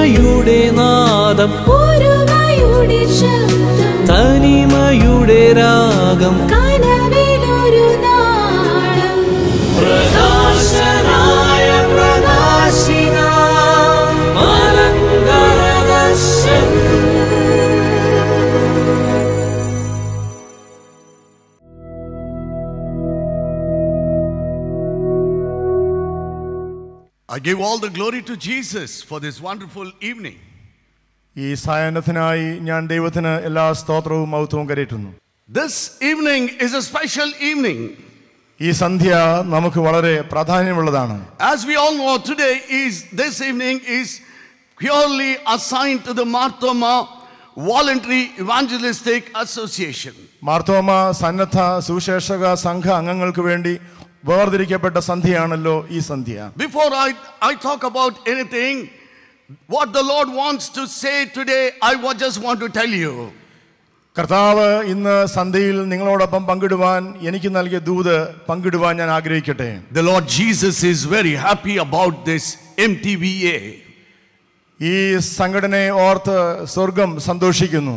ഒരുമയുടെ നാദം ഒരുമയുടെ ശബ്ദം തനിമയുടെ രാഗം Give all the glory to Jesus for this wonderful evening. This evening is a special evening. As we all know, today is this evening is purely assigned to the Marthoma Voluntary Evangelistic Association. Martoma Sanatha Susheshaga Sangha Angangal Kuvendi. വേർതിരിക്കപ്പെട്ട സന്ധ്യയാണല്ലോ ഈ സന്ധ്യ before I I talk about anything what the Lord wants to say today I was just want to tell you കർത്താവ് ഇന്ന് സന്ധ്യയിൽ നിങ്ങളോടൊപ്പം പങ്കിടുവാൻ എനിക്ക് നൽകിയ ദൂത് പങ്കിടുവാൻ ഞാൻ ആഗ്രഹിക്കട്ടെ the Lord Jesus is very happy about this M T V A ഈ സംഘടനയെ ഓർത്ത് സ്വർഗം സന്തോഷിക്കുന്നു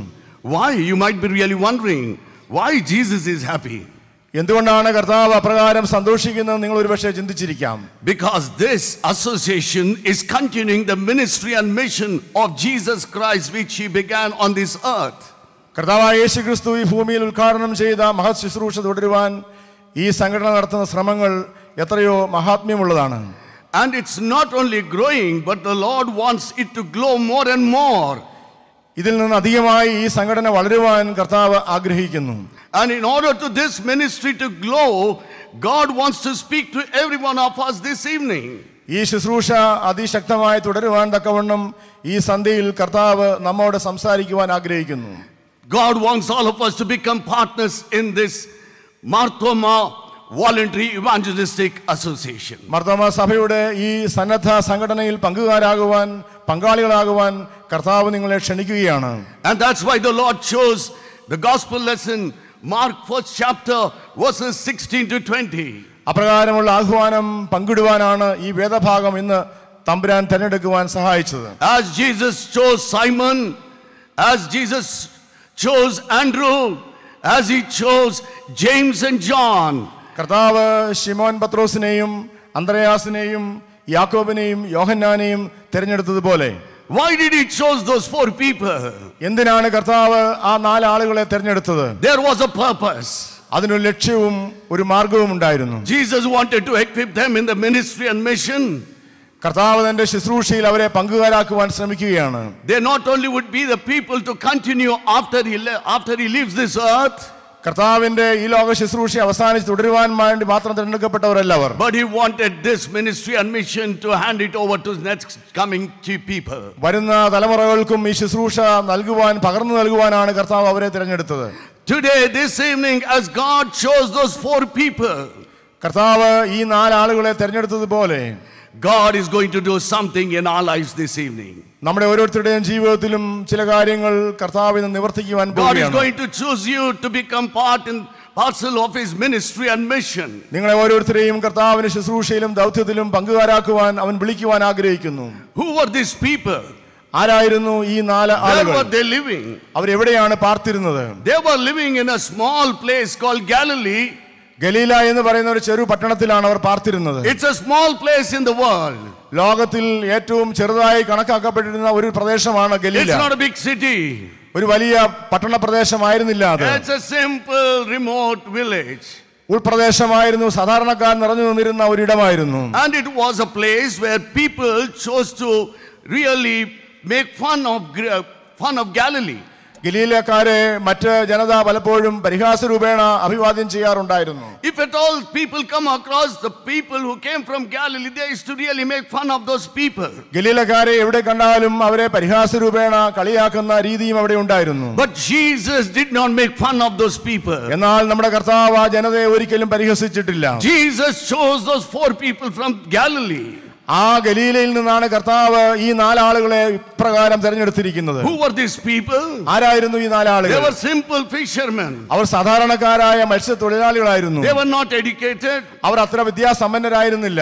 why you might be really wondering why Jesus is happy എന്തുകൊണ്ടാണ് കർത്താവ് അപ്രകാരം സന്തോഷിക്കുന്നത് നിങ്ങൾ ഒരുപക്ഷെ ചിന്തിച്ചിരിക്കാം because this association is continuing the ministry and mission of Jesus Christ which he began on this earth കർത്താവായ യേശു ക്രിസ്തു ഈ ഭൂമിയിൽ ഉദ്ഘാടനം ചെയ്ത മഹത് ശുശ്രൂഷ തുടരുവാൻ ഈ സംഘടന നടത്തുന്ന ശ്രമങ്ങൾ എത്രയോ മഹാത്മ്യമുള്ളതാണ് and it's not only growing but the Lord wants it to glow more and more and in order for this ministry to glow, God wants to speak to every one of us this evening. God wants all of us to become partners in this Marthoma Voluntary Evangelistic Association. Marthoma Sabhiude, E. Sanatha Sangatanil Pangu Araguan. പങ്കാളികളാകുവാൻ കർത്താവ് നിങ്ങളെ ക്ഷണിക്കുകയാണ് and that's why the Lord shows the gospel lesson Mark first chapter verses 16 to 20 അപ്രകാരമുള്ള ആഹ്വാനം പങ്കിടുവാനാണ് ഈ വേദഭാഗം ഇന്ന് തമ്പുരാൻ തിരഞ്ഞെടുക്കുവാൻ സഹായിച്ചത് as Jesus chose Simon as Jesus chose Andrew as he chose James and John കർത്താവ് Shimon പത്രോസിനെയും അന്ത്രയാസിനെയും യാക്കോബിനെയും യോഹന്നാനെയും തിരഞ്ഞെടുത്തതുപോലെ Why did he chose those four people? എന്തിനാണ് കർത്താവ് ആ നാല് ആളുകളെ തിരഞ്ഞെടുത്തത്? There was a purpose. അതിനൊരു ലക്ഷ്യവും ഒരു മാർഗവും ഉണ്ടായിരുന്നു. Jesus wanted to equip them in the ministry and mission. കർത്താവ് തന്റെ ശുശ്രൂഷയിൽ അവരെ പങ്കുകാരാക്കുവാൻ ശ്രമിക്കുകയാണ്. They not only would be the people to continue after he after he leaves this earth. കർത്താവിന്റെ ഈ ലോക ശുശ്രൂഷ അവസാനിച്ച് തുടരുവാൻ വേണ്ടി മാത്രം തിരഞ്ഞെടുക്കപ്പെട്ടവരല്ല അവർ but he wanted this ministry and mission to hand it over to next coming to people വരുന്ന തലമുറകൾക്കും ഈ ശുശ്രൂഷ നൽകുവാൻ പകർന്നു നൽകുവാനാണ് കർത്താവ് അവരെ തിരഞ്ഞെടുത്തത് today this evening as god chose those four people കർത്താവ് ഈ നാലാളുകളെ തിരഞ്ഞെടുത്തതുപോലെ God is going to do something in our lives this evening. നമ്മുടെ ഓരോരുത്തരുടെയും ജീവിതത്തിലും ചില കാര്യങ്ങൾ കർത്താവിനെ നിവർത്തിക്കുവാൻ God is going to choose you to become part in parcel of his ministry and mission. നിങ്ങളെ ഓരോരുത്തരെയും കർത്താവിന്റെ ശുശ്രൂഷയിലും ദൗത്യത്തിലും പങ്കുകാരാക്കുവാൻ അവൻ വിളിക്കുവാൻ ആഗ്രഹിക്കുന്നു. Who were these people? ആരായിരുന്നു ഈ നാല് living അവർ എവിടെയാണ് പാർത്തിരുന്നത്? They were living in a small place called Galilee. Galilee എന്ന് പറയുന്ന ഒരു ചെറു പട്ടണത്തിലാണ് അവർ പാർത്തിരുന്നത് it's a small place in the world ലോകത്തിൽ ഏറ്റവും ചെറുതായി കണക്കാക്കപ്പെട്ടിരുന്ന ഒരു പ്രദേശമാണ് Galilee it's not a big city ഒരു വലിയ പട്ടണ പ്രദേശമായിരുന്നില്ല അത് it's a simple remote village ഉൾപ്രദേശമായിരുന്നു സാധാരണക്കാർ നിറഞ്ഞു നിന്നിരുന്ന ഒരിടമായിരുന്നു and it was a place where people chose to really make fun of fun of Galilee ഗലീലക്കാരെ മറ്റ് ജനത പലപ്പോഴും പരിഹാസ രൂപേണ അഭിവാദ്യം ചെയ്യാറുണ്ടായിരുന്നു if at all people come across the people who came from Galilee they is to really make fun of those people ഗലീലക്കാരെ എവിടെ കണ്ടാലും അവരെ പരിഹാസ രൂപേണ കളിയാക്കുന്ന രീതിയും അവിടെ ഉണ്ടായിരുന്നു but Jesus did not make fun of those people എന്നാൽ നമ്മുടെ കർത്താവ് ആ ജനതയെ ഒരിക്കലും പരിഹസിച്ചിട്ടില്ല Jesus chose those four people from Galilee ആ ഗലീലയിൽ നിന്നാണ് കർത്താവ് ഈ നാലാളുകളെ ഇപ്രകാരം തെരഞ്ഞെടുത്തിരിക്കുന്നത് ആരായിരുന്നു ഈ നാലാളുകൾ സിമ്പിൾ ഫിഷർമെൻ അവർ സാധാരണക്കാരായ മത്സ്യ മത്സ്യത്തൊഴിലാളികളായിരുന്നു നോട്ട് എഡ്യൂക്കേറ്റഡ് അവർ അത്ര വിദ്യാസമ്പന്നരായിരുന്നില്ല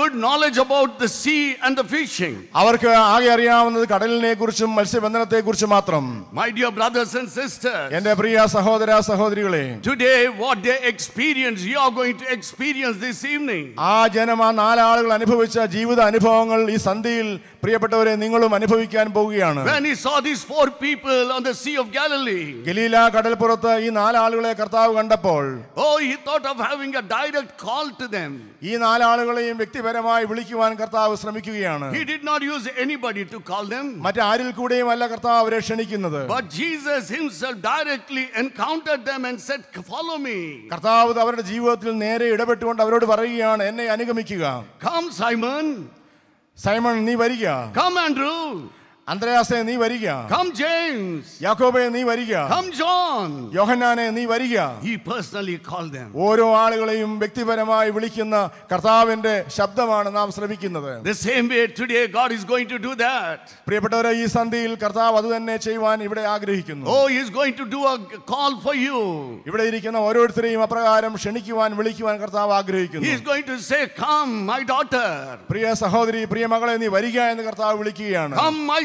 good knowledge about the sea and the fishing അവർക്ക് ആകെ അറിയാവുന്നത് കടലിനെ കുറിച്ചും മത്സ്യബന്ധനത്തെ കുറിച്ചും മാത്രം my dear brothers and sisters എന്റെ പ്രിയ സഹോദര സഹോദരികളെ today what they experience you are going to experience this evening ആ ജനം ആ നാലാളുകൾ അനുഭവിച്ചു അനുഭവിച്ച ജീവിത അനുഭവങ്ങൾ ഈ സന്ധിയിൽ പ്രിയപ്പെട്ടവരെ നിങ്ങളും അനുഭവിക്കാൻ പോവുകയാണ് when he saw these four people on the sea of galilee Galilee കടൽപ്പുറത്ത് ഈ നാല് ആളുകളെ കർത്താവ് കണ്ടപ്പോൾ oh he thought of having a direct call to them ഈ നാല് ആളുകളെയും വ്യക്തിപരമായി വിളിക്കുവാൻ കർത്താവ് ശ്രമിക്കുകയാണ് he did not use anybody to call them മറ്റാരിൽ കൂടെയും അല്ല കർത്താവ് അവരെ ക്ഷണിക്കുന്നത് but jesus himself directly encountered them and said follow me കർത്താവ് അവരുടെ ജീവിതത്തിൽ നേരെ ഇടപെട്ടുകൊണ്ട് അവരോട് പറയുകയാണ് എന്നെ അനുഗമിക്കുക comes Simon. Simon, ni bari kya? Come, Andrew. Andreas and Nivariga. Come, James. Jacob and Nivariga. Come, John. Yohanan and He personally called them. Oro Alegolim, Victivarama, Vilikina, Kartavende, Shabdaman, and Amstravikina. The same way today, God is going to do that. Preparatory Sandil, Kartavadu and Nechevan, Ibra Agrikin. Oh, he's going to do a call for you. Ibrakin, Oro He's going to say, Come, my daughter. Priya Sahodri, Priya Magalani, Variga and Kartav Vilikian. Come, my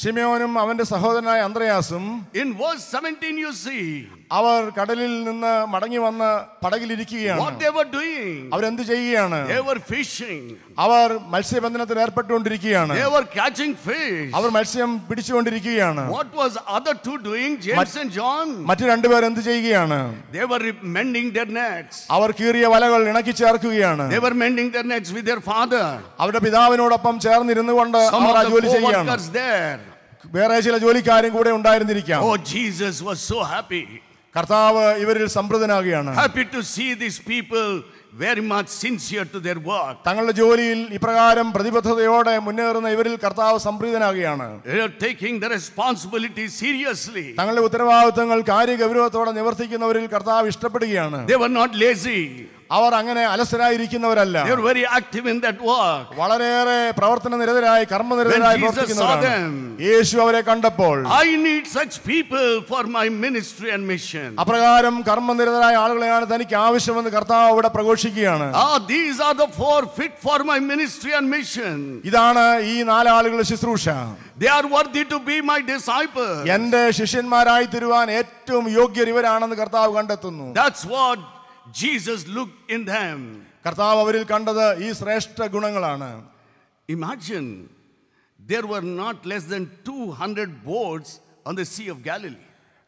ഷിമയോനും അവന്റെ സഹോദരനായ അന്ത്രയാസും in verse 17 you see അവർ കടലിൽ നിന്ന് മടങ്ങി വന്ന് പടകിലിരിക്കുകയാണ് അവരെന്ത് ചെയ്യുകയാണ് അവർ മത്സ്യബന്ധനത്തിൽ ഏർപ്പെട്ടുകൊണ്ടിരിക്കുകയാണ് അവർ മത്സ്യം പിടിച്ചുകൊണ്ടിരിക്കുകയാണ് മറ്റു രണ്ടുപേർ എന്ത് ചെയ്യുകയാണ് അവർ കീറിയ വലകൾ ഇണക്കി ചേർക്കുകയാണ് അവരുടെ പിതാവിനോടൊപ്പം ചേർന്നിരുന്നു കൊണ്ട് ജോലി ചെയ്യുകയാണ് വേറെ ചില ജോലിക്കാരും കൂടെ ഉണ്ടായിരുന്നിരിക്കാം oh Jesus was so happy കർത്താവ് ഇവരിൽ സംപ്രദനാകുകയാണ് happy to see these people very much sincere to their work തങ്ങളുടെ ജോലിയിൽ ഇപ്രകാരം പ്രതിബദ്ധതയോടെ മുന്നേറുന്ന ഇവരിൽ കർത്താവ് സംപ്രീതനാകുകയാണ് ടേക്കിംഗ് ദ റെസ്പോൺസിബിലിറ്റി സീരിയസ്ലി തങ്ങളുടെ ഉത്തരവാദിത്തങ്ങൾ കാര്യഗൗരവത്തോടെ നിവർത്തിക്കുന്നവരിൽ കർത്താവ് ഇഷ്ടപ്പെടുകയാണ് ദേ വർ നോട്ട് ലേസി അവർ അങ്ങനെ അലസരായിരിക്കുന്നവരല്ല they are very active in that work വളരെയേറെ പ്രവർത്തന നിരതരായി കർമ്മനിരതരായി പ്രവർത്തിക്കുന്നവരാണ് യേശു അവരെ കണ്ടപ്പോൾ i need such people for my ministry and mission അപ്രകാരം കർമ്മനിരതരായ ആളുകളെയാണ് തനിക്ക് ആവശ്യമെന്ന് കർത്താവ് ഇവിടെ പ്രഘോഷിക്കുകയാണ് ah these are the four fit for my ministry and mission ഇതാണ് ഈ നാല് ശുശ്രൂഷ they are worthy to be my disciples എൻ്റെ ശിഷ്യന്മാരായി തിരുവാൻ ഏറ്റവും യോഗ്യർ ഇവരാണെന്ന് കർത്താവ് കണ്ടെത്തുന്നു that's what Jesus looked in them. കർത്താവ് അവരിൽ കണ്ടത് ഈ ശ്രേഷ്ഠ ഗുണങ്ങളാണ് Imagine there were not less than 200 boats on the Sea of Galilee.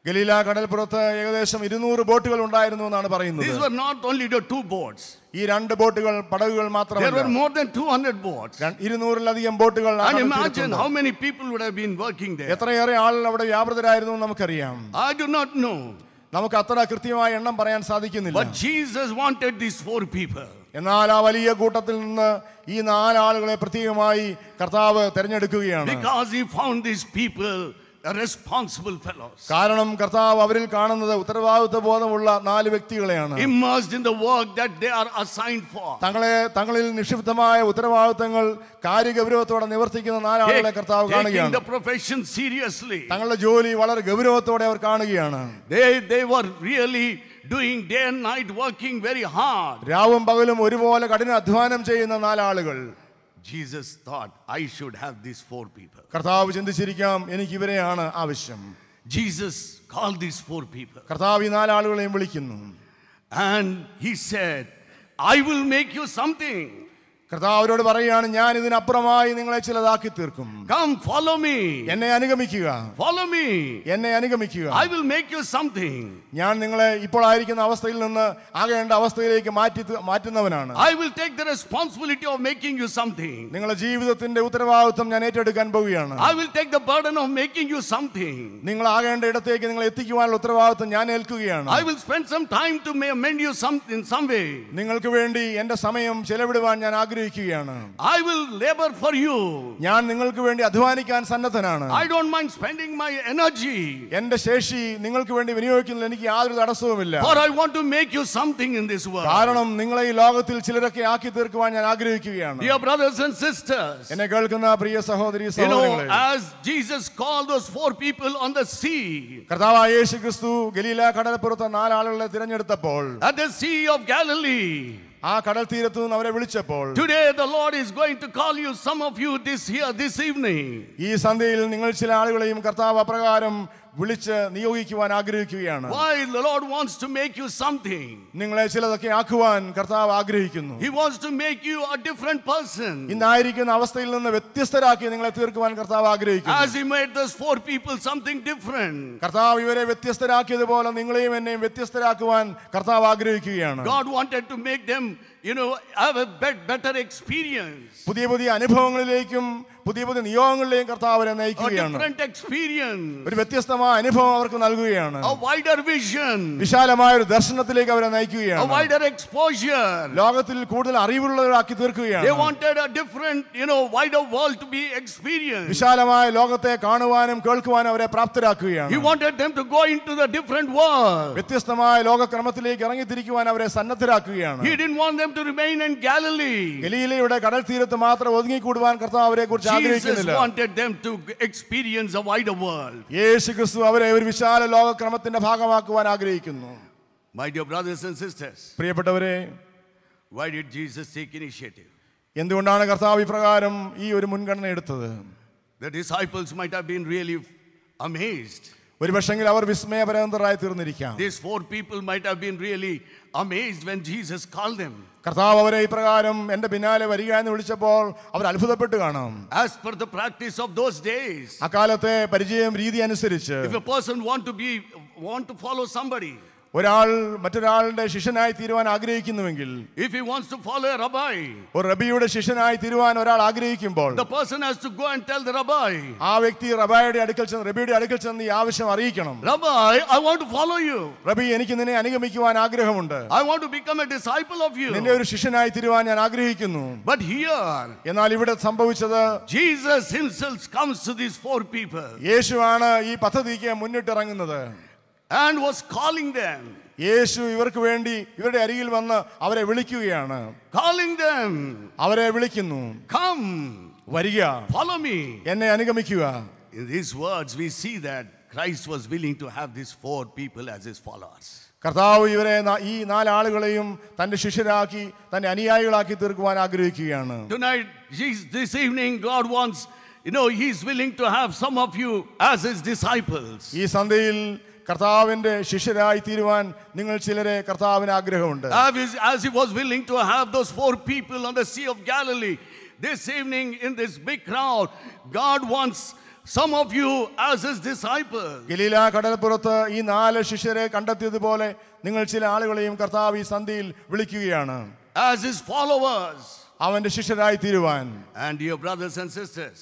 Galilee കടൽപ്പുറത്ത് ഏകദേശം ഇരുന്നൂറ് ബോട്ടുകൾ ഉണ്ടായിരുന്നു എന്നാണ് പറയുന്നത് These were not only the two boats. ഈ രണ്ട് ബോട്ടുകൾ പടകുകൾ മാത്രമല്ല There were more than 200 boats. 200 അധികം ബോട്ടുകൾ And imagine how many people would have been working there. എത്രയേറെ ആളുകൾ അവിടെ വ്യാപൃതരായിരുന്നു നമുക്കറിയാം I do not know. നമുക്ക് അത്ര കൃത്യമായ എണ്ണം പറയാൻ സാധിക്കുന്നില്ല But Jesus wanted these four people. എന്നാൽ ആ വലിയ കൂട്ടത്തിൽ നിന്ന് ഈ നാലാളുകളെ പ്രത്യേകമായി കർത്താവ് തിരഞ്ഞെടുക്കുകയാണ് Because he found these people responsible fellows. കാരണം കർത്താവ് അവരിൽ കാണുന്നത് ഉത്തരവാദിത്വ ബോധമുള്ള നാല് വ്യക്തികളെയാണ് തങ്ങളെ തങ്ങളിൽ നിക്ഷിപ്തമായ ഉത്തരവാദിത്തങ്ങൾ കാര്യഗൗരവത്തോടെ നിവർത്തിക്കുന്ന നാലാളുകളെ കർത്താവ് കാണുകയാണ് taking the profession seriously. തങ്ങളുടെ ജോലി വളരെ ഗൗരവത്തോടെ അവർ കാണുകയാണ് they they were really doing day and night working very hard രാവും പകലും ഒരുപോലെ കഠിന അധ്വാനം ചെയ്യുന്ന നാലാളുകൾ Jesus thought, I should have these four people. Jesus called these four people. And he said, I will make you something. കർത്താവ് അവരോട് പറയുകയാണ് ഞാൻ ഇതിനപ്പുറമായി നിങ്ങളെ ചിലതാക്കി തീർക്കും കം ഫോളോ മീ എന്നെ അനുഗമിക്കുക ഫോളോ മീ എന്നെ അനുഗമിക്കുക I will make you something ഞാൻ നിങ്ങളെ ഇപ്പോൾ ആയിരിക്കുന്ന അവസ്ഥയിൽ നിന്ന് ആകേണ്ട അവസ്ഥയിലേക്ക് മാറ്റി മാറ്റുന്നവനാണ് I will take the responsibility of making you something നിങ്ങളുടെ ജീവിതത്തിന്റെ ഉത്തരവാദിത്വം ഞാൻ ഏറ്റെടുക്കാൻ പോവുകയാണ് I will take the burden of making you something നിങ്ങൾ ആകേണ്ട ഇടത്തേക്ക് നിങ്ങൾ എത്തിക്കുവാനുള്ള ഉത്തരവാദിത്വം ഞാൻ ഏൽക്കുകയാണ് I will spend some time to mend you something in some way നിങ്ങൾക്ക് വേണ്ടി എന്റെ സമയം ചെലവിടുവാൻ ഞാൻ ആഗ്രഹിക്കുന്നു ആഗ്രഹിക്കുകയാണ് I will labour for you ഞാൻ നിങ്ങൾക്ക് വേണ്ടി അധ്വാനിക്കാൻ സന്നദ്ധനാണ് I don't mind spending my energy എന്റെ ശേഷി നിങ്ങൾക്ക് വേണ്ടി വിനിയോഗിക്കുന്നതിൽ എനിക്ക് യാതൊരു തടസ്സവുമില്ല for I want to make you something in this world കാരണം നിങ്ങളെ ഈ ലോകത്തിൽ ചിലരൊക്കെ ആക്കി തീർക്കുവാൻ ഞാൻ ആഗ്രഹിക്കുകയാണ് ഡിയർ ബ്രദേഴ്സ് ആൻഡ് സിസ്റ്റേഴ്സ് എന്നെ കേൾക്കുന്ന പ്രിയ സഹോദരി സഹോദരങ്ങളെ as Jesus called those four people on the sea കർത്താവായ യേശുക്രിസ്തു ഗലീല കടൽപ്പുറത്ത് നാലാളുകളെ തിരഞ്ഞെടുത്തപ്പോൾ at the sea of Galilee Today the Lord is going to call you, some of you, this here, this evening. വിളിച്ച് നിയോഗിക്കുവാൻ ആഗ്രഹിക്കുകയാണ് why the lord wants to make you something നിങ്ങളെ ചിലതൊക്കെ ആക്കുവാൻ കർത്താവ് ആഗ്രഹിക്കുന്നു he wants to make you a different person ഇന്നായിരിക്കുന്ന അവസ്ഥയിൽ നിന്ന് വ്യത്യസ്തരാക്കി നിങ്ങളെ തീർക്കുവാൻ കർത്താവ് ആഗ്രഹിക്കുന്നു as he made those four people something different കർത്താവ് ഇവരെ വ്യത്യസ്തരാക്കിയതുപോലെ നിങ്ങളെയും എന്നെയും വ്യത്യസ്തരാക്കുവാൻ കർത്താവ് ആഗ്രഹിക്കുകയാണ് god wanted to make them you know, have a bet, better experience. Or different experience. A wider vision. A wider exposure. They wanted a different, you know, wider world to be experienced. He wanted them to go into the different world. He didn't want them them to remain in Galilee. ഗലീലയുടെ കടൽ തീരത്ത് മാത്രം ഒതുങ്ങി കൂടുവാൻ കർത്താവ് അവരെ കുറിച്ച് ആഗ്രഹിക്കുന്നില്ല. Jesus wanted them to experience a wider world. യേശു ക്രിസ്തു അവരെ ഒരു വിശാല ലോകക്രമത്തിന്റെ ഭാഗമാക്കുവാൻ ആഗ്രഹിക്കുന്നു My dear brothers and sisters, പ്രിയപ്പെട്ടവരെ why did Jesus take initiative? എന്തുകൊണ്ടാണ് കർത്താവ് ഇപ്രകാരം ഈ ഒരു മുൻഗണന എടുത്തത് The disciples might have been really amazed. ഒരുപക്ഷെങ്കിൽ our വിസ്മയപരന്തരായി തീർന്നിരിക്കാം these four people might have been really amazed when jesus called them കർത്താവ് അവരെ ഇപ്രകാരം എൻ്റെ പിന്നാലെ വരിക എന്ന് വിളിച്ചപ്പോൾ അവർ അത്ഭുതപ്പെട്ടു കാണും as per the practice of those days അക്കാലത്തെ പരിചയം രീതി അനുസരിച്ച് if a person want to be want to follow somebody ഒരാൾ മറ്റൊരാളുടെ ശിഷ്യനായി തീരുവാൻ ആഗ്രഹിക്കുന്നുവെങ്കിൽ if he wants to follow a rabbi ഒരു റബ്ബിയുടെ ശിഷ്യനായി തീരുവാൻ ഒരാൾ ആഗ്രഹിക്കുമ്പോൾ the person has to go and tell the rabbi ആ വ്യക്തി റബായുടെ അടുക്കൽ ചെന്ന് റബ്ബിയുടെ അടുക്കൽ ചെന്ന് ഈ ആവശ്യം അറിയിക്കണം rabbi i want to follow you റബ്ബി എനിക്ക് നിന്നെ അനുഗമിക്കുവാൻ ആഗ്രഹമുണ്ട് i want to become a disciple of you നിന്നെ ഒരു ശിഷ്യനായി തീരുവാൻ ഞാൻ ആഗ്രഹിക്കുന്നു but here എന്നാൽ ഇവിടെ സംഭവിച്ചത് jesus himself comes to these four people യേശുവാണ് ഈ പദ്ധതിക്ക് ഇറങ്ങുന്നത് and was calling them യേശു ഇവർക്ക് വേണ്ടി ഇവരുടെ അരികിൽ വന്ന് അവരെ വിളിക്കുകയാണ് calling them അവരെ വിളിക്കുന്നു come വരിക follow me എന്നെ അനുഗമിക്കുക in these words we see that Christ was willing to have these four people as his followers കർത്താവ് ഇവരെ ഈ നാലാളുകളെയും തന്റെ ശിഷ്യരാക്കി തന്റെ അനുയായികളാക്കി തീർക്കുവാൻ ആഗ്രഹിക്കുകയാണ് this evening God wants you know he's willing to have some of you as his disciples ഈ സന്ധ്യയിൽ കർത്താവിന്റെ ശിഷ്യരായി തീരുവാൻ നിങ്ങൾ ചിലരെ കർത്താവിന് ആഗ്രഹമുണ്ട് as he was willing to have those four people on the sea of galilee this evening in this big crowd god wants some of you as his disciples Galilee കടൽപ്പുറത്ത് ഈ as his followers and your brothers and sisters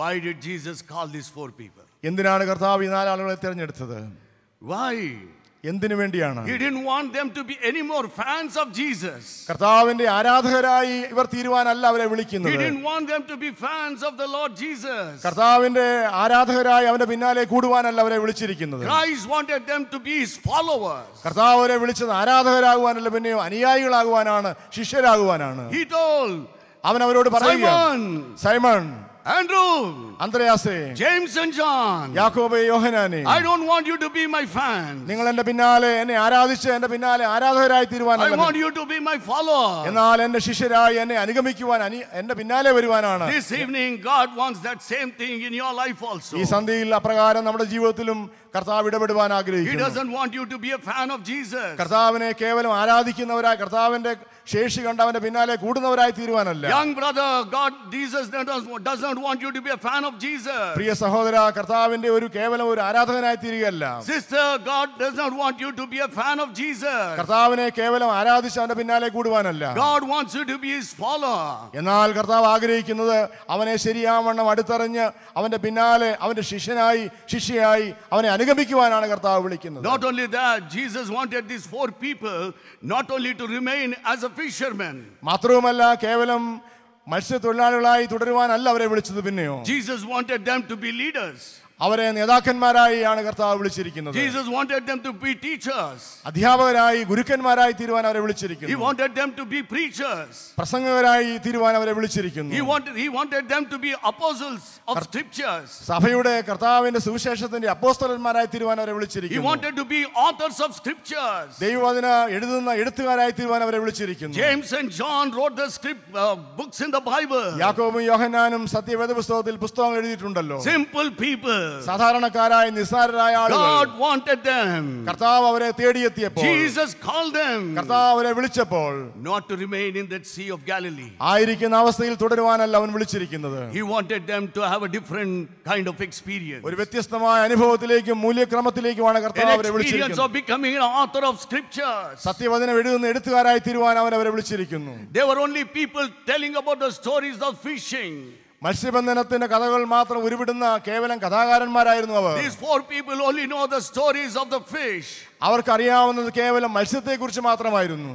why did jesus call these four people എന്തിനാണ് കർത്താവ് ഈ നാലാളുകളെ തിരഞ്ഞെടുത്തത് Y എന്തിനു വേണ്ടിയാണ് he didn't want them to be any more fans of കർത്താവിന്റെ ആരാധകരായി ഇവർ തീരുവാനല്ല അവരെ വിളിക്കുന്നത് he didn't want them to be fans of the Lord Jesus കർത്താവിന്റെ ആരാധകരായി അവന്റെ പിന്നാലെ കൂടുവാനല്ല അവരെ വിളിച്ചിരിക്കുന്നത് guys wanted them to be his followers കർത്താവ് അവരെ വിളിച്ചത് ആരാധകരാകുവാനല്ല പിന്നെ അനുയായികളാകുവാനാണ് ശിഷ്യരാകുവാനാണ് ഹി ടോൾ അവൻ അവരോട് പറയുകയാണ് Simon Andrew, Andreas, James and John. യാക്കോബ് യോഹനാനെ I don't want you to be my fans. നിങ്ങൾ എൻ്റെ പിന്നാലെ എന്നെ ആരാധിച്ച് എൻ്റെ പിന്നാലെ ആരാധകരായി I want you to be my follower. എന്നാൽ എൻ്റെ ശിഷ്യരായി എന്നെ അനുഗമിക്കുവാൻ അനി- binale പിന്നാലെ വരുവാനാണ് This evening, God wants that same thing in your life also. ഈ സന്ധിയിൽ അപ്രകാരം നമ്മുടെ ജീവിതത്തിലും കർത്താവ് ഇടപെടുവാൻ He does doesn't want you to be a fan of Jesus. കർത്താവിനെ കേവലം ആരാധിക്കുന്നവരായി കർത്താവിന്റെ ശേഷി കണ്ട് അവന്റെ പിന്നാലെ കൂടുന്നവരായി തീരുവാനല്ല Young brother, God, Jesus does not does not don't want you to be a fan of Jesus. പ്രിയ സഹോദര കർത്താവിന്റെ ഒരു കേവലം ഒരു ആരാധകനായി തീരുകയല്ല. Sister, God does not want you to be a fan of Jesus. കർത്താവിനെ കേവലം ആരാധിച്ച് അവന്റെ പിന്നാലെ കൂടുവാനല്ല. God wants you to be his follower. എന്നാൽ കർത്താവ് ആഗ്രഹിക്കുന്നത് അവനെ ശരിയാവണ്ണം അടുത്തറിഞ്ഞ് അവന്റെ പിന്നാലെ അവന്റെ ശിഷ്യനായി ശിഷ്യയായി അവനെ അനുഗമിക്കുവാനാണ് കർത്താവ് വിളിക്കുന്നത്. Not only that, Jesus wanted these four people not only to remain as a fisherman. മാത്രവുമല്ല കേവലം മത്സ്യത്തൊഴിലാളികളായി തുടരുവാനല്ല അവരെ വിളിച്ചത് പിന്നെയോ Jesus wanted them to be leaders അവരെ നേതാക്കന്മാരായാണ് കർത്താവ് വിളിച്ചിരിക്കുന്നത് Jesus wanted them to be teachers അധ്യാപകരായി ഗുരുക്കന്മാരായി തീരുവാൻ അവരെ വിളിച്ചിരിക്കുന്നു he wanted them to be preachers പ്രസംഗകരായി തീരുവാൻ അവരെ വിളിച്ചിരിക്കുന്നു he wanted he wanted them to be apostles of scriptures സഭയുടെ കർത്താവിന്റെ സുവിശേഷത്തിന്റെ അപ്പോസ്തലന്മാരായി തീരുവാൻ അവരെ വിളിച്ചിരിക്കുന്നു he wanted to be authors of scriptures ദൈവവചന എഴുതുന്ന എഴുത്തുകാരായി തീരുവാൻ അവരെ വിളിച്ചിരിക്കുന്നു James and John wrote the script uh, books in the Bible യാക്കോബും യോഹന്നാനും സത്യവേദ പുസ്തകത്തിൽ പുസ്തകങ്ങൾ എഴുതിയിട്ടുണ്ടല്ലോ simple people സാധാരണക്കാരായ നിസ്സാരരായ ആളുകൾ God wanted them കർത്താവ് അവരെ തേടിയെത്തിയപ്പോൾ Jesus called them കർത്താവ് അവരെ വിളിച്ചപ്പോൾ not to remain in that sea of Galilee ആയിരിക്കുന്ന അവസ്ഥയിൽ തുടരുവാനല്ല അവൻ വിളിച്ചിരിക്കുന്നത് he wanted them to have have a different kind of experience. ഒരു വ്യത്യസ്തമായ അനുഭവത്തിലേക്കും മൂല്യക്രമത്തിലേക്കുമാണ് കർത്താവ് അവരെ വിളിച്ചിരിക്കുന്നത്. of becoming an author of scriptures. സത്യവചനം എഴുതുന്ന എഴുത്തുകാരായി തീരുവാൻ അവൻ അവരെ വിളിച്ചിരിക്കുന്നു. They were only people telling about the stories of fishing. മത്സ്യബന്ധനത്തിന്റെ കഥകൾ മാത്രം ഉരുവിടുന്ന കേവലം കഥാകാരന്മാരായിരുന്നു അവർ അവർക്ക് അറിയാവുന്നത് കേവലം മത്സ്യത്തെ കുറിച്ച് മാത്രമായിരുന്നു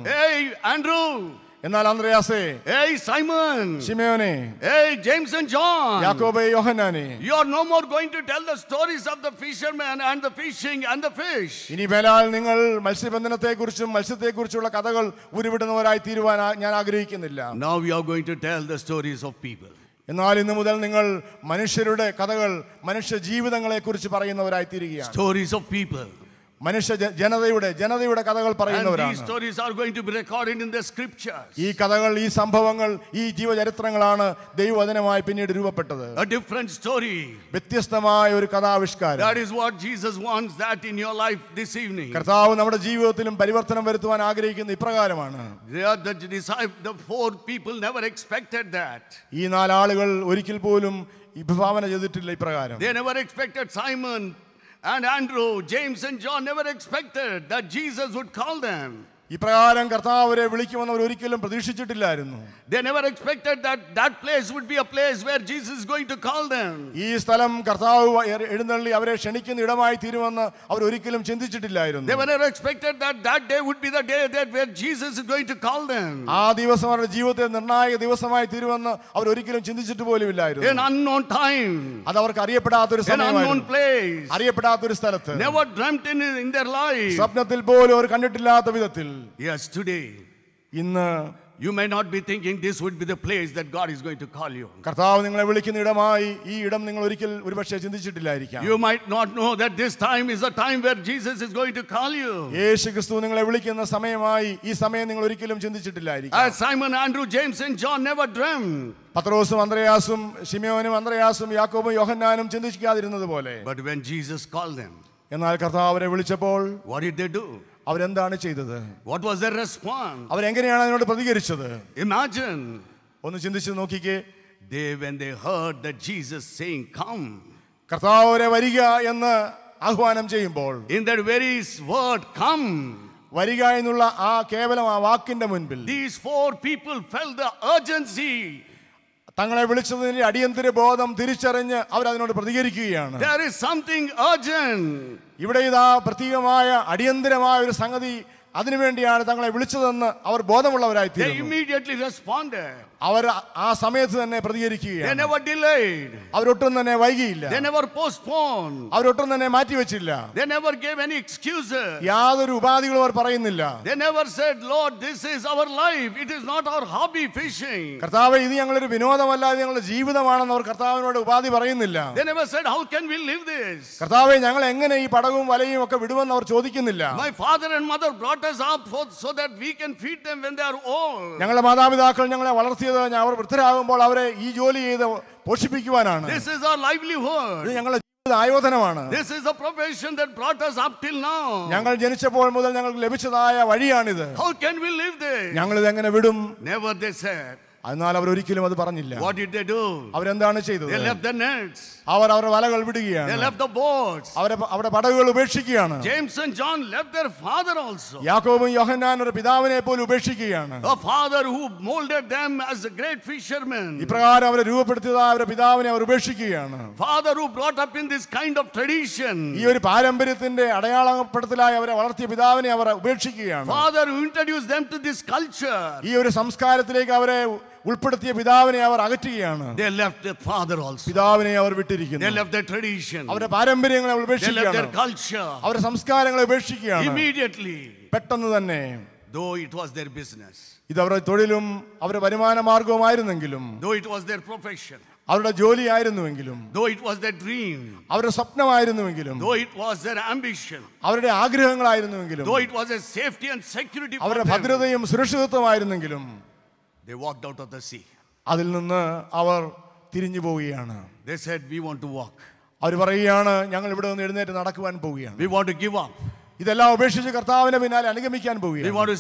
എന്നാൽ അന്ത്രയാസേ ഏയ് സൈമൺ ശിമയോനെ ഏയ് ജെയിംസ് ആൻഡ് ജോൺ യാക്കോബേ യോഹന്നാനെ you are no more going to tell the stories of the fisherman and the fishing and the fish ഇനി മേലാൽ നിങ്ങൾ മത്സ്യബന്ധനത്തെക്കുറിച്ചും മത്സ്യത്തെക്കുറിച്ചുള്ള കഥകൾ ഉരുവിടുന്നവരായി തീരുവാൻ ഞാൻ ആഗ്രഹിക്കുന്നില്ല now you are going to tell the stories of people എന്നാൽ ഇന്ന് മുതൽ നിങ്ങൾ മനുഷ്യരുടെ കഥകൾ മനുഷ്യ ജീവിതങ്ങളെ കുറിച്ച് പറയുന്നവരായി തീരുകയാണ് സ്റ്റോറീസ് ഓഫ് പീപ്പിൾ മനുഷ്യ ജനതയുടെ ജനതയുടെ കഥകൾ പറയുന്നവരാണ് ഈ കഥകൾ ഈ സംഭവങ്ങൾ ഈ ജീവചരിത്രങ്ങളാണ് ദൈവവചനമായി പിന്നീട് രൂപപ്പെട്ടത് വ്യത്യസ്തമായ ഒരു കഥാവിഷ്കാരം കർത്താവ് നമ്മുടെ ജീവിതത്തിലും പരിവർത്തനം വരുത്തുവാൻ ആഗ്രഹിക്കുന്ന ഇപ്രകാരമാണ് ഈ നാലാളുകൾ ഒരിക്കൽ പോലും വിഭാവന ചെയ്തിട്ടില്ല ഇപ്രകാരം And Andrew, James, and John never expected that Jesus would call them. ഇപ്രകാരം കർത്താവ് അവരെ വിളിക്കുമെന്ന് അവർ ഒരിക്കലും പ്രതീക്ഷിച്ചിട്ടില്ലായിരുന്നു they never expected that that place would be a place where jesus is going to call them ഈ സ്ഥലം കർത്താവ് എഴുന്നള്ളി അവരെ ക്ഷണിക്കുന്ന ഇടമായി തീരുമെന്ന് അവർ ഒരിക്കലും ചിന്തിച്ചിട്ടില്ലായിരുന്നു they never expected that that day would be the day that where jesus is going to call them ആ ദിവസം അവരുടെ ജീവിതത്തെ നിർണായക ദിവസമായി തീരുമെന്ന് അവർ ഒരിക്കലും ചിന്തിച്ചിട്ട് പോലും ഇല്ലായിരുന്നു an unknown time അത് അവർക്ക് അറിയപ്പെടാത്ത ഒരു an unknown place അറിയപ്പെടാത്ത ഒരു സ്ഥലത്തെ never dreamt in, in their life സ്വപ്നത്തിൽ പോലും അവർ കണ്ടിട്ടില്ലാത്ത വിധത്തിൽ yes, today, inna, you may not be thinking this would be the place that God is going to call you. You might not know that this time is a time where Jesus is going to call you. As Simon, Andrew, James and John never dreamt. But when Jesus called them, what did they do? അവരെന്താണ് ചെയ്തത് what was response അവരെങ്ങനെയാണ് അതിനോട് പ്രതികരിച്ചത് imagine ഒന്ന് ചിന്തിച്ച് നോക്കിക്കേ they when they heard that jesus saying come കർത്താവരെ വരിക എന്ന് ആഹ്വാനം ചെയ്യുമ്പോൾ in the very word come വരിക എന്നുള്ള ആ കേവലം ആ വാക്കിന്റെ മുൻപിൽ these four people fell the urgency തങ്ങളെ വിളിച്ചതിന്റെ അടിയന്തര ബോധം തിരിച്ചറിഞ്ഞ് അവർ അതിനോട് പ്രതികരിക്കുകയാണ് There is something urgent. ഇവിടെ ഇതാ പ്രത്യേകമായ അടിയന്തരമായ ഒരു സംഗതി അതിനുവേണ്ടിയാണ് തങ്ങളെ വിളിച്ചതെന്ന് അവർ ബോധമുള്ളവരായി അവർ ആ സമയത്ത് തന്നെ പ്രതികരിക്കുകയാണ് അവരൊട്ടും തന്നെ വൈകിയില്ല അവരൊട്ടും തന്നെ മാറ്റി മാറ്റിവെച്ചില്ല യാതൊരു ഉപാധികളും അവർ പറയുന്നില്ല കർത്താവ് ഇത് ഞങ്ങളൊരു വിനോദമല്ല ഇത് ഞങ്ങളുടെ ജീവിതമാണെന്ന് അവർ കർത്താവിനോട് ഉപാധി പറയുന്നില്ല കർത്താവെ ഞങ്ങൾ എങ്ങനെ ഈ പടവും വലയും ഒക്കെ വിടുമെന്ന് അവർ ചോദിക്കുന്നില്ല ഞങ്ങളുടെ മാതാപിതാക്കൾ ഞങ്ങളെ വളർത്തിയത് ചെയ്ത് അവർ വൃദ്ധരാകുമ്പോൾ അവരെ ഈ ജോലി ചെയ്ത് പോഷിപ്പിക്കുവാനാണ് This is our livelihood. ഇത് ഞങ്ങളുടെ ആയോധനമാണ് This is a profession that brought us up till now. ഞങ്ങൾ ജനിച്ചപ്പോൾ മുതൽ ഞങ്ങൾക്ക് ലഭിച്ചതായ വഴിയാണിത് How can we live this? ഞങ്ങൾ ഇത് എങ്ങനെ വിടും Never they said. എന്നാൽ അവർ ഒരിക്കലും അത് പറഞ്ഞില്ല What did they do? അവരെന്താണ് ചെയ്തത് They left the nets. അവർ അവരുടെ വലകൾ വിടുകയാണ് they left the boats അവരെ അവരുടെ പടകുകൾ ഉപേക്ഷിക്കുകയാണ് james and john left their father also യാക്കോബും യോഹന്നാനും അവരുടെ പിതാവിനെ പോലും ഉപേക്ഷിക്കുകയാണ് a father who molded them as a great fisherman ഇപ്രകാരം അവരെ രൂപപ്പെടുത്തിയതായ അവരുടെ പിതാവിനെ അവർ ഉപേക്ഷിക്കുകയാണ് father who brought up in this kind of tradition ഈ ഒരു പാരമ്പര്യത്തിന്റെ അടയാളപ്പെടുത്തലായി അവരെ വളർത്തിയ പിതാവിനെ അവർ ഉപേക്ഷിക്കുകയാണ് father who introduced them to this culture ഈ ഒരു സംസ്കാരത്തിലേക്ക് അവരെ ഉൾപ്പെടുത്തിയ പിതാവിനെ അവർ അകറ്റുകയാണ് പിതാവിനെ അവർ വിട്ടിരിക്കുന്നു അവരുടെ പാരമ്പര്യങ്ങളെ ഉപേക്ഷിക്കുകയാണ് അവരുടെ സംസ്കാരങ്ങളെ ഉപേക്ഷിക്കുകയാണ് പെട്ടെന്ന് തന്നെ though it was their business ഇത് അവരുടെ തൊഴിലും അവരുടെ വരുമാന മാർഗവുമായിരുന്നെങ്കിലും though it was their profession അവരുടെ ജോലിയായിരുന്നുവെങ്കിലും though it was their dream അവരുടെ സ്വപ്നമായിരുന്നുവെങ്കിലും though it was their ambition അവരുടെ ആഗ്രഹങ്ങളായിരുന്നുവെങ്കിലും though it was a safety and security അവരുടെ ഭദ്രതയും സുരക്ഷിതത്വമായിരുന്നെങ്കിലും They walked out of the sea. അതിൽ നിന്ന് അവർ തിരിഞ്ഞു പോവുകയാണ് They said we want to walk. അവർ പറയുകയാണ് ഞങ്ങൾ ഇവിടെ നിന്ന് എഴുന്നേറ്റ് നടക്കുവാൻ പോവുകയാണ് We want to give up. ഇതെല്ലാം ഉപേക്ഷിച്ച് കർത്താവിനെ പിന്നാലെ അനുഗമിക്കാൻ പോവുകയാണ്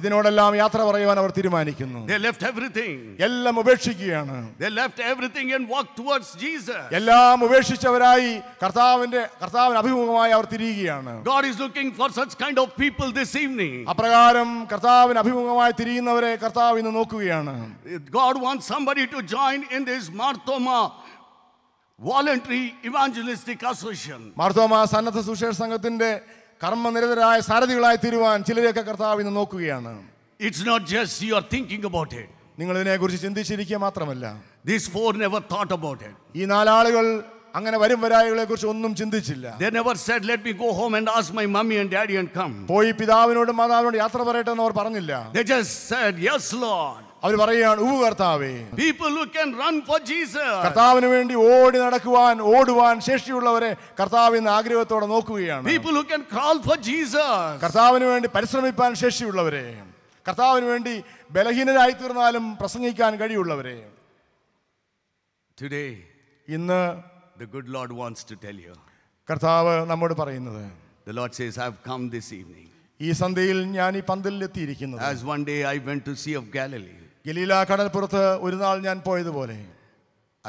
ഇതിനോടെല്ലാം യാത്ര പറയുവാൻ അവർ തീരുമാനിക്കുന്നു എല്ലാം ഉപേക്ഷിക്കുകയാണ് എല്ലാം ഉപേക്ഷിച്ചവരായി കർത്താവിന്റെ കർത്താവിന് അഭിമുഖമായി അവർ തിരിയുകയാണ് അപ്രകാരം കർത്താവിന് അഭിമുഖമായി തിരിയുന്നവരെ കർത്താവ് ഇന്ന് നോക്കുകയാണ് God wants somebody to join in this Martoma voluntary evangelistic association Marthoma സന്നദ്ധ സുശേഷ സംഘത്തിന്റെ കർമ്മനിരതരായ സാരഥികളായി തീരുവാൻ ചിലരെയൊക്കെ കർത്താവ് ഇന്ന് നോക്കുകയാണ് it's not just you are thinking about it നിങ്ങൾ ഇതിനെക്കുറിച്ച് ചിന്തിച്ചിരിക്കുക മാത്രമല്ല these four never thought about it ഈ നാലാളുകൾ അങ്ങനെ വരും വരായികളെ കുറിച്ച് ഒന്നും ചിന്തിച്ചില്ല They never said, let me go home and ask my mummy and daddy and come. പോയി പിതാവിനോടും മാതാവിനോടും യാത്ര പറയട്ടെ എന്ന് അവർ പറഞ്ഞില്ല They just said, yes, Lord. അവർ പറയുകയാണ് ഉവ്വ് കർത്താവേ People who can run for Jesus. കർത്താവിന് വേണ്ടി ഓടി നടക്കുവാൻ ഓടുവാൻ ശേഷിയുള്ളവരെ കർത്താവ് ഇന്ന് ആഗ്രഹത്തോടെ നോക്കുകയാണ് People who can call for Jesus. കർത്താവിന് വേണ്ടി പരിശ്രമിപ്പാൻ ശേഷിയുള്ളവരെ കർത്താവിന് വേണ്ടി ബലഹീനരായി തീർന്നാലും പ്രസംഗിക്കാൻ കഴിയുള്ളവരെ Today, ഇന്ന് The good Lord wants to tell you. kartavu നമ്മോട് parayunnathu The Lord says, i have come this evening. ഈ സന്ധ്യയിൽ ഞാൻ ഈ പന്തലിൽ എത്തിയിരിക്കുന്നത് As one day I went to see of Galilee, kadal porathu oru naal njan poyathu pole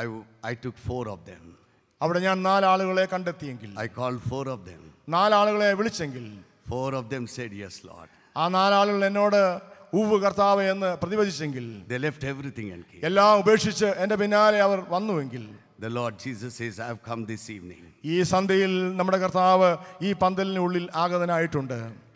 I, I took four of them. njan naal aalukale കണ്ടെത്തിയെങ്കിൽ I called four of them. naal aalukale vilichengil Four of them said, Yes, Lord. aa naal നാലാളുകൾ എന്നോട് ഉവ് കർത്താവ് ennu prathivadichengil They left everything and came. എല്ലാം ഉപേക്ഷിച്ച് എൻ്റെ പിന്നാലെ അവർ വന്നുവെങ്കിൽ The Lord Jesus says, I have come this evening.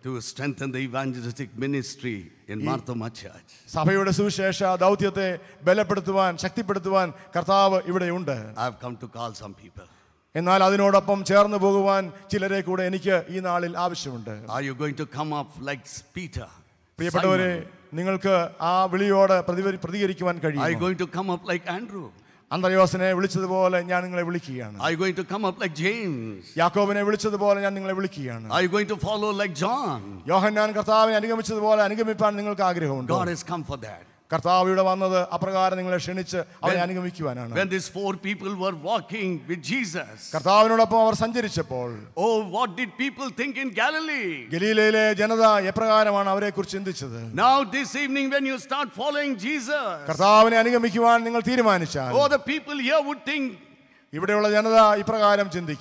to strengthen the evangelistic ministry in Marthoma Church. സഭയുടെ സുവിശേഷ ദൗത്യത്തെ ബലപ്പെടുത്തുവാൻ ശക്തിപ്പെടുത്തുവാൻ കർത്താവ് ഇവിടെയുണ്ട്. I have come to call some people. എന്നാൽ അതിനോടൊപ്പം ചേർന്ന് പോകുവാൻ ചിലരെ കൂടെ എനിക്ക് ഈ നാളിൽ ആവശ്യമുണ്ട്. Are you going to come up like Peter? പ്രിയപ്പെട്ടവരെ നിങ്ങൾക്ക് ആ വിളിയോട് പ്രതികരിക്കുവാൻ കഴിയും. Are you going to come up like Andrew? അന്തയോസിനെ വിളിച്ചതുപോലെ ഞാൻ നിങ്ങളെ വിളിക്കുകയാണ് I going to come up like James യാക്കോബിനെ വിളിച്ചതുപോലെ ഞാൻ നിങ്ങളെ വിളിക്കുകയാണ് I going to follow like John യോഹന്നാൻ കർത്താവിനെ അനുഗമിച്ചതുപോലെ അനുഗമിപ്പാൻ നിങ്ങൾക്ക് ആഗ്രഹമുണ്ട് God has come for that when these four people were walking with jesus oh what did people think in galilee now this evening when you start following jesus oh the people here would think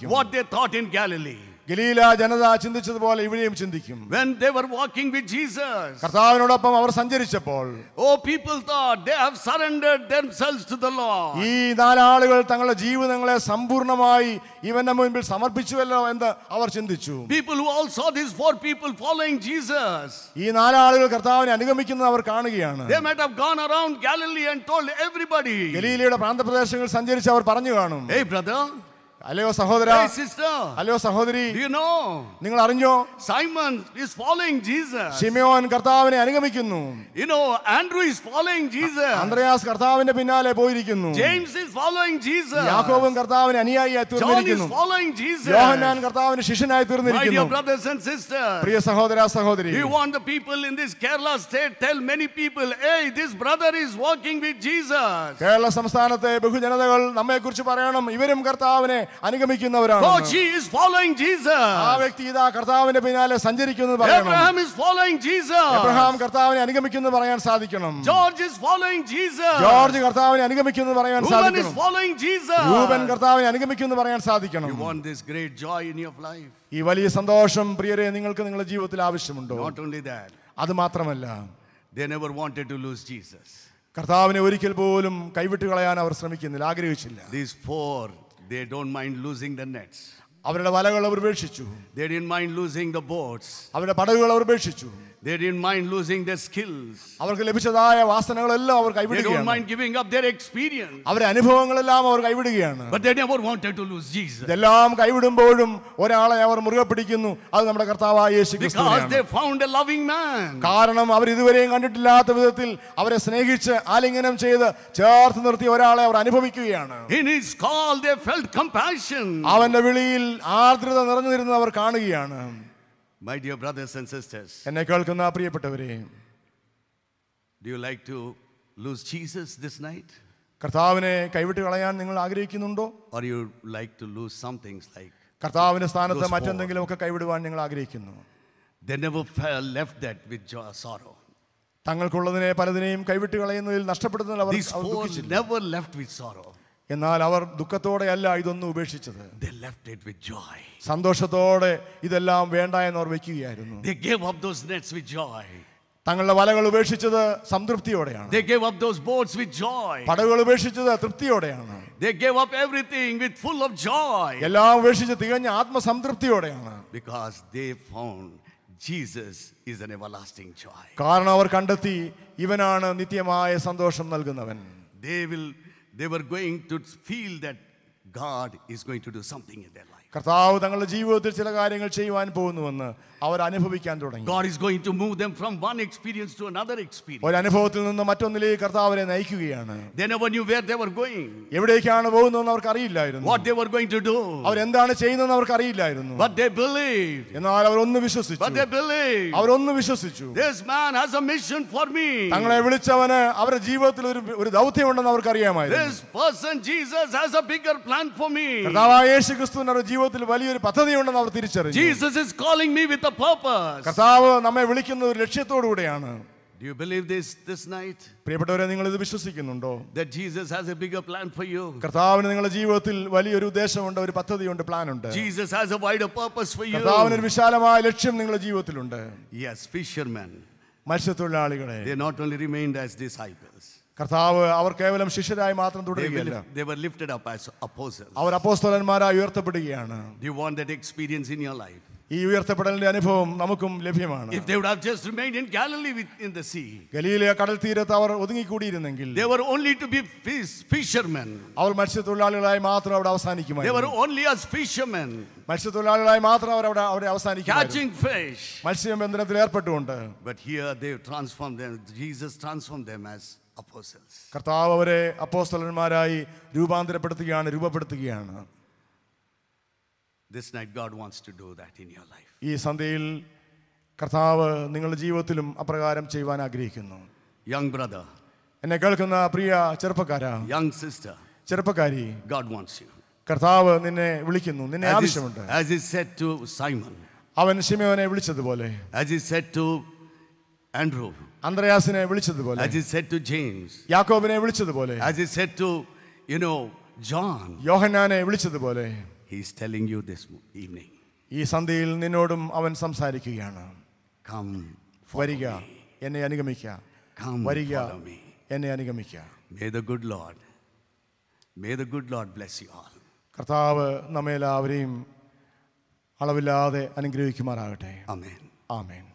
what they thought in galilee ഗലീല ജനത ചിന്തിച്ചതുപോലെ ഇവിടെയും ചിന്തിക്കും when they were walking with jesus കർത്താവിനോടൊപ്പം our സഞ്ചരിച്ചപ്പോൾ oh people thought they have surrendered themselves to the lord ഈ നാലാളുകൾ തങ്ങളുടെ ജീവിതങ്ങളെ സമ്പൂർണ്ണമായി ഇവന്റെ മുൻപിൽ സമർപ്പിച്ചുവല്ലോ എന്ന് അവർ ചിന്തിച്ചു people who all saw these four people following jesus ഈ നാലാളുകൾ കർത്താവിനെ അനുഗമിക്കുന്നത് അവർ കാണുകയാണ് they might have gone around galilee and told everybody ഗലീലയുടെ പ്രാന്തപ്രദേശങ്ങളിൽ സഞ്ചരിച്ച് അവർ പറഞ്ഞു കാണും hey brother Aleo Hey sister. Sahodri. Do you know? Simon is following Jesus. Simeon Kartavane Arigamikinu. You know, Andrew is following Jesus. Andreas Kartavane Pinale Boirikinu. James is following Jesus. Jacob and Kartavane Ania John is following Jesus. Johan and Kartavane Shishanai Turnikinu. My dear brothers and sisters. You want the people in this Kerala state tell many people, hey, this brother is walking with Jesus. Kerala Samstanate, Bukhu Janadagal, Namekurchi Paranam, Iverim Kartavane. അനുഗമിക്കുന്നവരാണ് Oh, is following Jesus. ആ വ്യക്തി ഇതാ കർത്താവിന്റെ പിന്നാലെ സഞ്ചരിക്കുന്നു Abraham is following Jesus. Abraham കർത്താവിനെ അനുഗമിക്കുന്നു പറയാൻ സാധിക്കണം George is following Jesus. George കർത്താവിനെ അനുഗമിക്കുന്നത് പറയാൻ is സാധിക്കണം following Jesus. കർത്താവിനെ അനുഗമിക്കുന്നത് പറയാൻ സാധിക്കണം You want this great joy in your life. ഈ വലിയ സന്തോഷം പ്രിയരെ നിങ്ങൾക്ക് നിങ്ങളുടെ ജീവിതത്തിൽ ആവശ്യമുണ്ടോ Not only that, അത് മാത്രമല്ല they never wanted to lose Jesus. കർത്താവിനെ ഒരിക്കൽ പോലും കൈവിട്ട് കളയാൻ അവർ ശ്രമിക്കുന്നില്ല ആഗ്രഹിച്ചില്ല They don't mind losing the nets. They didn't mind losing the boats. They didn't mind losing their skills. അവർക്ക് ലഭിച്ചതായ വാസനകളെല്ലാം അവർ കൈവിടുകയാണ്. They don't mind giving up their experience. അവരുടെ അനുഭവങ്ങളെല്ലാം അവർ കൈവിടുകയാണ്. But they never wanted to lose Jesus. ഇതെല്ലാം കൈവിടുമ്പോഴും ഒരാളെ അവർ മുറുകെ പിടിക്കുന്നു അത് നമ്മുടെ കർത്താവായ യേശുക്രിസ്തുവാണ്. Because they found a loving man. കാരണം അവർ ഇതുവരെയും കണ്ടിട്ടില്ലാത്ത വിധത്തിൽ അവരെ സ്നേഹിച്ച് ആലിംഗനം ചെയ്ത് ചേർത്ത് നിർത്തിയ ഒരാളെ അവർ അനുഭവിക്കുകയാണ്. In his call they felt compassion. അവന്റെ വിളിയിൽ ആർദ്രത നിറഞ്ഞു നിന്നിരുന്നത് അവർ കാണുകയാണ്. My dear brothers and sisters എന്നെ കേൾക്കുന്ന പ്രിയപ്പെട്ടവരെ do you like to lose Jesus this night കർത്താവിനെ കൈവിട്ട് കളയാൻ നിങ്ങൾ ആഗ്രഹിക്കുന്നുണ്ടോ or you like to lose somethings like കർത്താവിന്റെ സ്ഥാനത്ത് മറ്റെന്തെങ്കിലും ഒക്കെ കൈവിടുവാൻ നിങ്ങൾ ആഗ്രഹിക്കുന്നു തങ്ങൾക്കുള്ളതിനെ പലതിനെയും കൈവിട്ട് കളയുന്നതിൽ നഷ്ടപ്പെടുന്നതിൽ അവർ എന്നാൽ അവർ ദുഃഖത്തോടെയല്ല ഇതൊന്നും ഉപേക്ഷിച്ചത് They left it with joy. സന്തോഷത്തോടെ ഇതെല്ലാം വേണ്ട എന്ന് അവർ വെക്കുകയായിരുന്നു They gave up those nets with joy. തങ്ങളുടെ വലകൾ ഉപേക്ഷിച്ചത് സംതൃപ്തിയോടെയാണ് They gave up those boats with joy. പടവുകൾ ഉപേക്ഷിച്ചത് തൃപ്തിയോടെയാണ് They gave up everything with full of joy എല്ലാം ഉപേക്ഷിച്ച് തികഞ്ഞ ആത്മസംതൃപ്തിയോടെയാണ് because they found Jesus is an everlasting joy. കാരണം അവർ കണ്ടെത്തി ഇവനാണ് നിത്യമായ സന്തോഷം നൽകുന്നവൻ They will they were going to feel that God is going to do something in their life. കർത്താവ് തങ്ങളുടെ ജീവിതത്തിൽ ചില കാര്യങ്ങൾ ചെയ്യുവാൻ പോകുന്നുവെന്ന് God is going to move them from one experience to another experience. They never knew where they were going. What they were going to do. Our But they believed. But they believe. This man has a mission for me. This person, Jesus, has a bigger plan for me. Jesus is calling me with purpose. കർത്താവ് നമ്മെ വിളിക്കുന്ന ഒരു ലക്ഷ്യത്തോടു കൂടിയാണ് Do you believe this this night? പ്രിയപ്പെട്ടവരെ നിങ്ങൾ ഇത് വിശ്വസിക്കുന്നുണ്ടോ? That Jesus has a bigger plan for you. കർത്താവിന് നിങ്ങളുടെ ജീവിതത്തിൽ വലിയൊരു ഉദ്ദേശമുണ്ട്, ഒരു പദ്ധതിയുണ്ട്, പ്ലാൻ ഉണ്ട്. Jesus has a wider purpose for you. കർത്താവിന് ഒരു വിശാലമായ ലക്ഷ്യം നിങ്ങളുടെ ജീവിതത്തിലുണ്ട്. Yes, fishermen. മത്സ്യത്തൊഴിലാളികളെ. They not only remained as disciples. കർത്താവ് അവർ കേവലം ശിഷ്യരായി മാത്രം തുടരുകയില്ല അവർ അപ്പോസ്തലന്മാരായി ഉയർത്തപ്പെടുകയാണ്. Do you want that experience in your life? ഈ ഉയർത്തപ്പെടലിന്റെ അനുഭവം നമുക്കും ലഭ്യമാണ് if they would have just remained in galilee with, in the sea ഗലീലയ കടൽ തീരത്ത് അവർ ഒതുങ്ങി കൂടിയിരുന്നെങ്കിൽ they were only to be fish, fishermen അവർ മത്സ്യത്തൊഴിലാളികളായി മാത്രം അവിടെ അവസാനിക്കുമായിരുന്നു they were only as fishermen മത്സ്യത്തൊഴിലാളികളായി മാത്രം അവർ അവിടെ അവിടെ അവസാനിക്കുമായിരുന്നു catching fish മത്സ്യബന്ധനത്തിൽ ഏർപ്പെട്ടുകൊണ്ട് but here they transform them Jesus transform them as apostles കർത്താവ് അവരെ അപ്പോസ്തലന്മാരായി രൂപാന്തരപ്പെടുത്തുകയാണ് രൂപപ്പെടുത്തുകയാണ് This night, God wants to do that in your life. ഈ സന്ധ്യയിൽ കർത്താവ് നിങ്ങളുടെ ജീവിതത്തിലും അപ്രകാരം ചെയ്യുവാൻ ആഗ്രഹിക്കുന്നു Young brother, എന്നെ കേൾക്കുന്ന പ്രിയ ചെറുപ്പക്കാരാ young sister, ചെറുപ്പക്കാരി God wants you. കർത്താവ് നിന്നെ വിളിക്കുന്നു നിന്നെ As he, ആവശ്യമുണ്ട് as he said to Simon, അവൻ ശിമയോനെ വിളിച്ചതുപോലെ as he said to Andrew, അന്ത്രയാസിനെ വിളിച്ചതുപോലെ as he said to James, യാക്കോബിനെ വിളിച്ചതുപോലെ as he said to, you know, John, യോഹന്നാനെ വിളിച്ചതുപോലെ He's telling you this evening. ഈ സന്ധ്യയിൽ നിന്നോടും അവൻ സംസാരിക്കുകയാണ് Come, വരിക എന്നെ അനുഗമിക്കുക Come, വരിക follow me. എന്നെ അനുഗമിക്കുക May the good Lord, may the good Lord bless you all. കർത്താവ് നമ്മെല്ലാവരെയും അളവില്ലാതെ അനുഗ്രഹിക്കുമാറാകട്ടെ ആമേൻ ആമേൻ